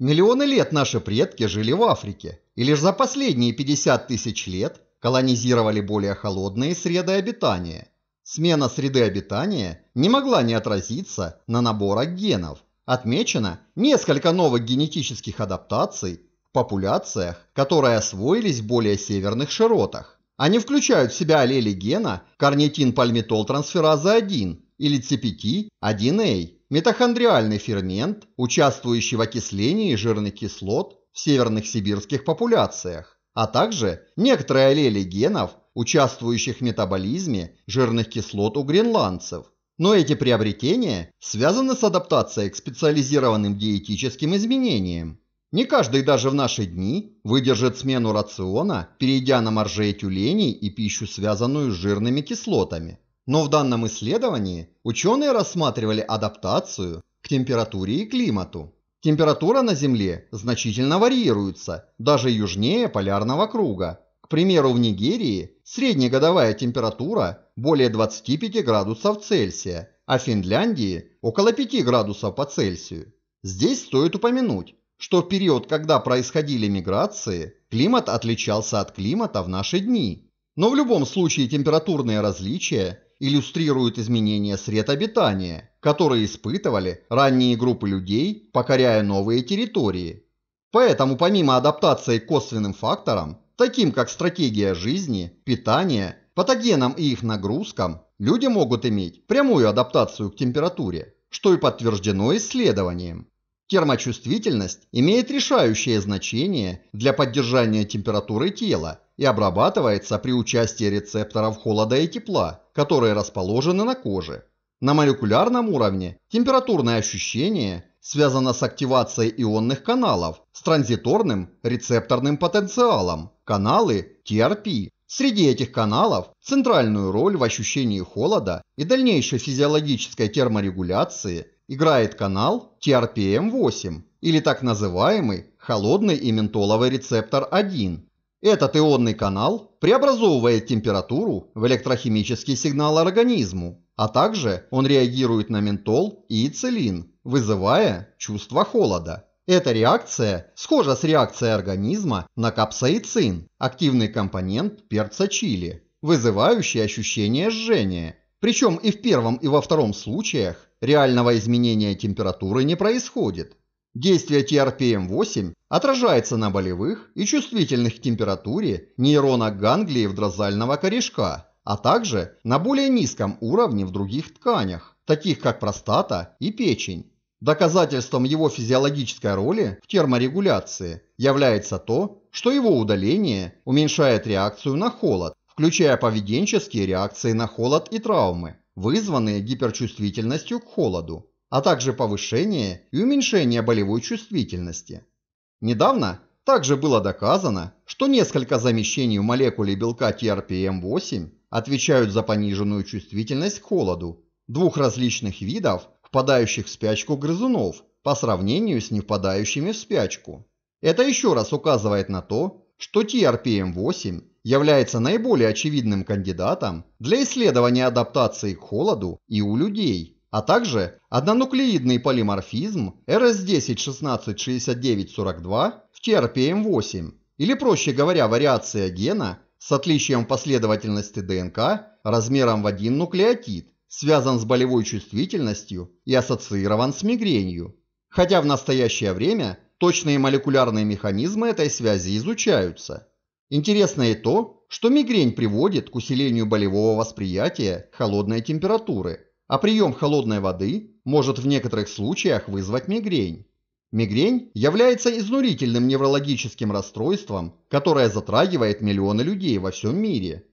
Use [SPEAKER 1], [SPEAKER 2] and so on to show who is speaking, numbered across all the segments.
[SPEAKER 1] Миллионы лет наши предки жили в Африке, и лишь за последние 50 тысяч лет колонизировали более холодные среды обитания. Смена среды обитания не могла не отразиться на наборах генов. Отмечено несколько новых генетических адаптаций в популяциях, которые освоились в более северных широтах. Они включают в себя аллели гена карнитин пальмитол трансфераза 1 или CPT-1A, Митохондриальный фермент, участвующий в окислении жирных кислот в северных сибирских популяциях, а также некоторые аллели генов, участвующих в метаболизме жирных кислот у гренландцев. Но эти приобретения связаны с адаптацией к специализированным диетическим изменениям. Не каждый даже в наши дни выдержит смену рациона, перейдя на моржей тюленей и пищу, связанную с жирными кислотами. Но в данном исследовании ученые рассматривали адаптацию к температуре и климату. Температура на Земле значительно варьируется, даже южнее полярного круга. К примеру, в Нигерии среднегодовая температура более 25 градусов Цельсия, а в Финляндии около 5 градусов по Цельсию. Здесь стоит упомянуть, что в период, когда происходили миграции, климат отличался от климата в наши дни. Но в любом случае температурные различия иллюстрируют изменения сред обитания, которые испытывали ранние группы людей, покоряя новые территории. Поэтому помимо адаптации к косвенным факторам, таким как стратегия жизни, питание, патогенам и их нагрузкам, люди могут иметь прямую адаптацию к температуре, что и подтверждено исследованием. Термочувствительность имеет решающее значение для поддержания температуры тела и обрабатывается при участии рецепторов холода и тепла, которые расположены на коже. На молекулярном уровне температурное ощущение связано с активацией ионных каналов с транзиторным рецепторным потенциалом, каналы TRP. Среди этих каналов центральную роль в ощущении холода и дальнейшей физиологической терморегуляции играет канал TRPM8 или так называемый холодный и ментоловый рецептор 1. Этот ионный канал преобразовывает температуру в электрохимический сигнал организму, а также он реагирует на ментол и ицелин, вызывая чувство холода. Эта реакция схожа с реакцией организма на капсаицин, активный компонент перца чили, вызывающий ощущение жжения. Причем и в первом, и во втором случаях реального изменения температуры не происходит. Действие TRPM8 отражается на болевых и чувствительных к температуре нейронах ганглиев дрозального корешка, а также на более низком уровне в других тканях, таких как простата и печень. Доказательством его физиологической роли в терморегуляции является то, что его удаление уменьшает реакцию на холод, включая поведенческие реакции на холод и травмы, вызванные гиперчувствительностью к холоду а также повышение и уменьшение болевой чувствительности. Недавно также было доказано, что несколько замещений в молекуле белка TRPM8 отвечают за пониженную чувствительность к холоду двух различных видов, впадающих в спячку грызунов, по сравнению с не впадающими в спячку. Это еще раз указывает на то, что TRPM8 является наиболее очевидным кандидатом для исследования адаптации к холоду и у людей а также однонуклеидный полиморфизм RS10-16-69-42 в TRPM8, или проще говоря, вариация гена с отличием последовательности ДНК размером в один нуклеотид, связан с болевой чувствительностью и ассоциирован с мигренью. Хотя в настоящее время точные молекулярные механизмы этой связи изучаются. Интересно и то, что мигрень приводит к усилению болевого восприятия холодной температуры – а прием холодной воды может в некоторых случаях вызвать мигрень. Мигрень является изнурительным неврологическим расстройством, которое затрагивает миллионы людей во всем мире.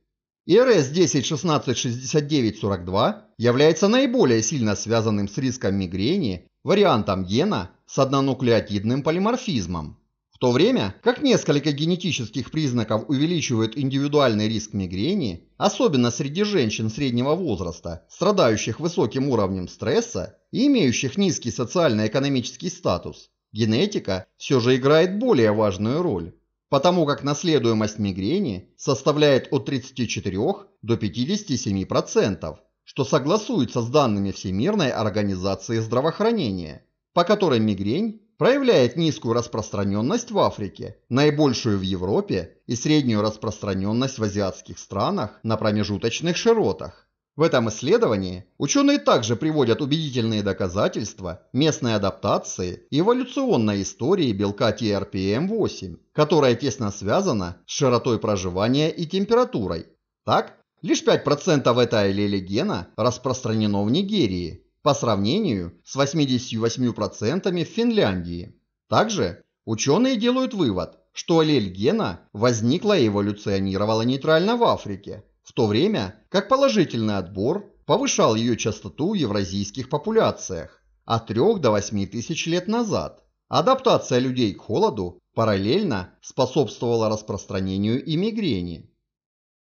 [SPEAKER 1] ИРС 10166942 является наиболее сильно связанным с риском мигрени вариантом гена с однонуклеотидным полиморфизмом. В то время, как несколько генетических признаков увеличивают индивидуальный риск мигрени, особенно среди женщин среднего возраста, страдающих высоким уровнем стресса и имеющих низкий социально-экономический статус, генетика все же играет более важную роль, потому как наследуемость мигрени составляет от 34 до 57%, что согласуется с данными Всемирной организации здравоохранения, по которой мигрень проявляет низкую распространенность в Африке, наибольшую в Европе и среднюю распространенность в азиатских странах на промежуточных широтах. В этом исследовании ученые также приводят убедительные доказательства местной адаптации и эволюционной истории белка TRPM8, которая тесно связана с широтой проживания и температурой. Так, лишь 5% этой аллели гена распространено в Нигерии, по сравнению с 88% в Финляндии. Также ученые делают вывод, что аллель гена возникла и эволюционировала нейтрально в Африке, в то время как положительный отбор повышал ее частоту в евразийских популяциях от 3 до 8 тысяч лет назад. Адаптация людей к холоду параллельно способствовала распространению и мигрени.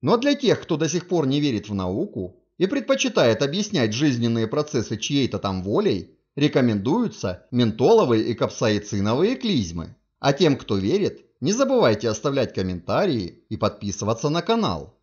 [SPEAKER 1] Но для тех, кто до сих пор не верит в науку, и предпочитает объяснять жизненные процессы чьей-то там волей, рекомендуются ментоловые и капсаициновые клизмы. А тем, кто верит, не забывайте оставлять комментарии и подписываться на канал.